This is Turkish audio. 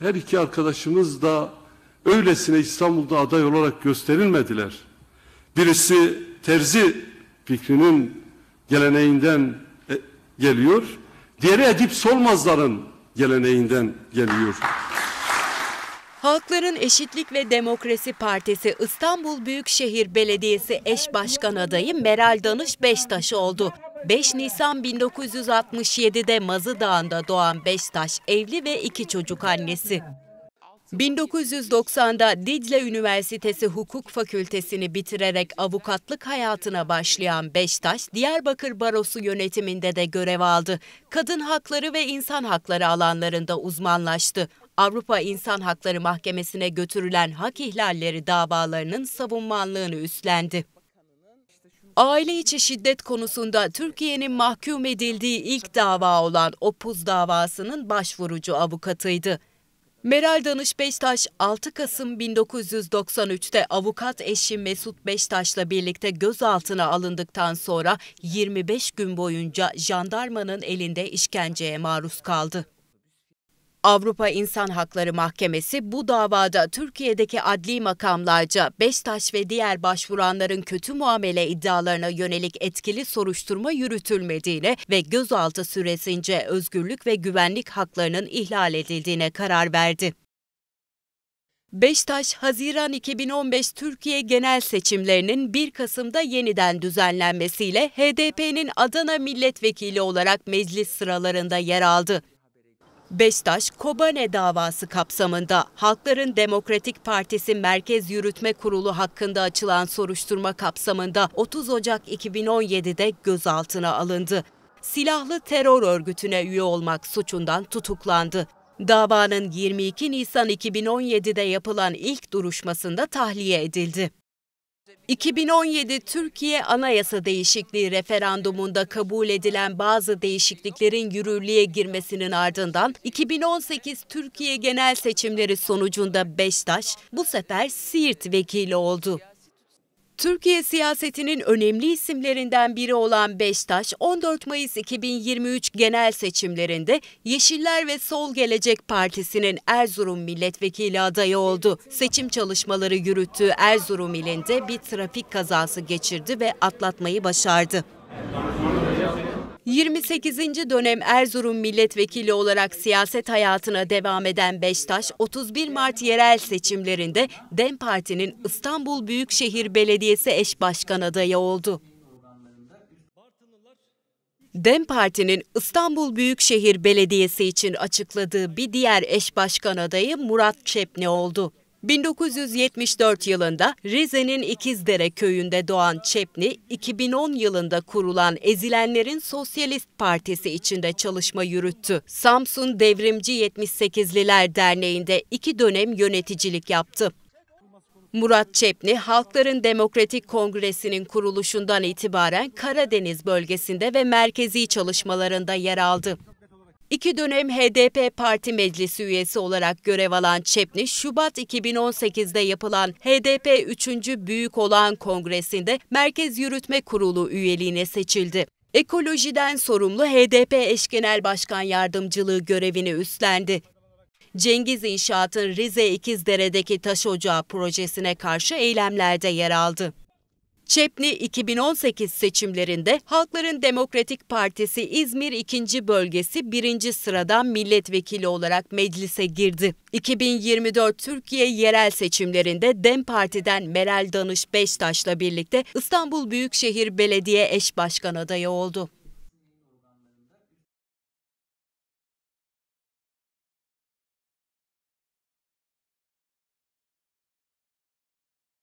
Her iki arkadaşımız da öylesine İstanbul'da aday olarak gösterilmediler. Birisi terzi fikrinin geleneğinden e, geliyor. Diğeri Edip Solmazların geleneğinden geliyor. Halkların Eşitlik ve Demokrasi Partisi İstanbul Büyükşehir Belediyesi eş başkan adayı Meral Danış Beştaş oldu. 5 Nisan 1967'de Mazı Dağı'nda doğan Beştaş evli ve iki çocuk annesi. 1990'da Dicle Üniversitesi Hukuk Fakültesini bitirerek avukatlık hayatına başlayan Beştaş, Diyarbakır Barosu yönetiminde de görev aldı. Kadın hakları ve insan hakları alanlarında uzmanlaştı. Avrupa İnsan Hakları Mahkemesi'ne götürülen hak ihlalleri davalarının savunmanlığını üstlendi. Aile içi şiddet konusunda Türkiye'nin mahkum edildiği ilk dava olan Opuz davasının başvurucu avukatıydı. Meral Danış Beştaş 6 Kasım 1993'te avukat eşi Mesut Beştaş'la birlikte gözaltına alındıktan sonra 25 gün boyunca jandarmanın elinde işkenceye maruz kaldı. Avrupa İnsan Hakları Mahkemesi bu davada Türkiye'deki adli makamlarca Beştaş ve diğer başvuranların kötü muamele iddialarına yönelik etkili soruşturma yürütülmediğine ve gözaltı süresince özgürlük ve güvenlik haklarının ihlal edildiğine karar verdi. Beştaş, Haziran 2015 Türkiye genel seçimlerinin 1 Kasım'da yeniden düzenlenmesiyle HDP'nin Adana milletvekili olarak meclis sıralarında yer aldı. Beştaş Kobane davası kapsamında Halkların Demokratik Partisi Merkez Yürütme Kurulu hakkında açılan soruşturma kapsamında 30 Ocak 2017'de gözaltına alındı. Silahlı terör örgütüne üye olmak suçundan tutuklandı. Davanın 22 Nisan 2017'de yapılan ilk duruşmasında tahliye edildi. 2017 Türkiye Anayasa Değişikliği referandumunda kabul edilen bazı değişikliklerin yürürlüğe girmesinin ardından 2018 Türkiye genel seçimleri sonucunda Beştaş bu sefer Siirt vekili oldu. Türkiye siyasetinin önemli isimlerinden biri olan Beştaş, 14 Mayıs 2023 genel seçimlerinde Yeşiller ve Sol Gelecek Partisi'nin Erzurum milletvekili adayı oldu. Seçim çalışmaları yürüttüğü Erzurum ilinde bir trafik kazası geçirdi ve atlatmayı başardı. 28. dönem Erzurum milletvekili olarak siyaset hayatına devam eden Beştaş, 31 Mart yerel seçimlerinde DEM Parti'nin İstanbul Büyükşehir Belediyesi eş başkan adayı oldu. DEM Parti'nin İstanbul Büyükşehir Belediyesi için açıkladığı bir diğer eş başkan adayı Murat Çepni oldu. 1974 yılında Rize'nin İkizdere köyünde doğan Çepni, 2010 yılında kurulan Ezilenlerin Sosyalist Partisi içinde çalışma yürüttü. Samsun Devrimci 78'liler Derneği'nde iki dönem yöneticilik yaptı. Murat Çepni, Halkların Demokratik Kongresi'nin kuruluşundan itibaren Karadeniz bölgesinde ve merkezi çalışmalarında yer aldı. İki dönem HDP Parti Meclisi üyesi olarak görev alan Çepni, Şubat 2018'de yapılan HDP 3. Büyük Olağan Kongresi'nde Merkez Yürütme Kurulu üyeliğine seçildi. Ekolojiden sorumlu HDP eş genel başkan yardımcılığı görevini üstlendi. Cengiz İnşaat'ın Rize İkizdere'deki taş ocağı projesine karşı eylemlerde yer aldı. Çepni 2018 seçimlerinde Halkların Demokratik Partisi İzmir 2. Bölgesi 1. sıradan milletvekili olarak meclise girdi. 2024 Türkiye yerel seçimlerinde DEM Parti'den Meral Danış Beştaş'la birlikte İstanbul Büyükşehir Belediye eş başkan adayı oldu.